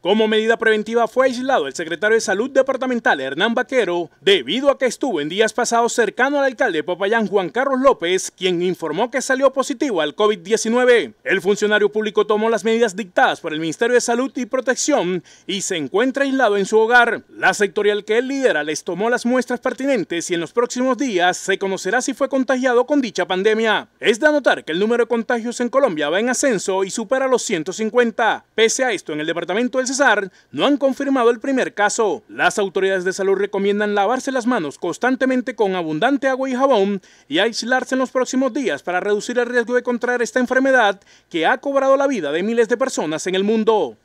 Como medida preventiva fue aislado el secretario de Salud Departamental Hernán Vaquero debido a que estuvo en días pasados cercano al alcalde de Popayán Juan Carlos López, quien informó que salió positivo al COVID-19. El funcionario público tomó las medidas dictadas por el Ministerio de Salud y Protección y se encuentra aislado en su hogar. La sectorial que él lidera les tomó las muestras pertinentes y en los próximos días se conocerá si fue contagiado con dicha pandemia. Es de anotar que el número de contagios en Colombia va en ascenso y supera los 150. Pese a esto, en el departamento del Cesar no han confirmado el primer caso. Las autoridades de salud recomiendan lavarse las manos constantemente con abundante agua y jabón y aislarse en los próximos días para reducir el riesgo de contraer esta enfermedad que ha cobrado la vida de miles de personas en el mundo.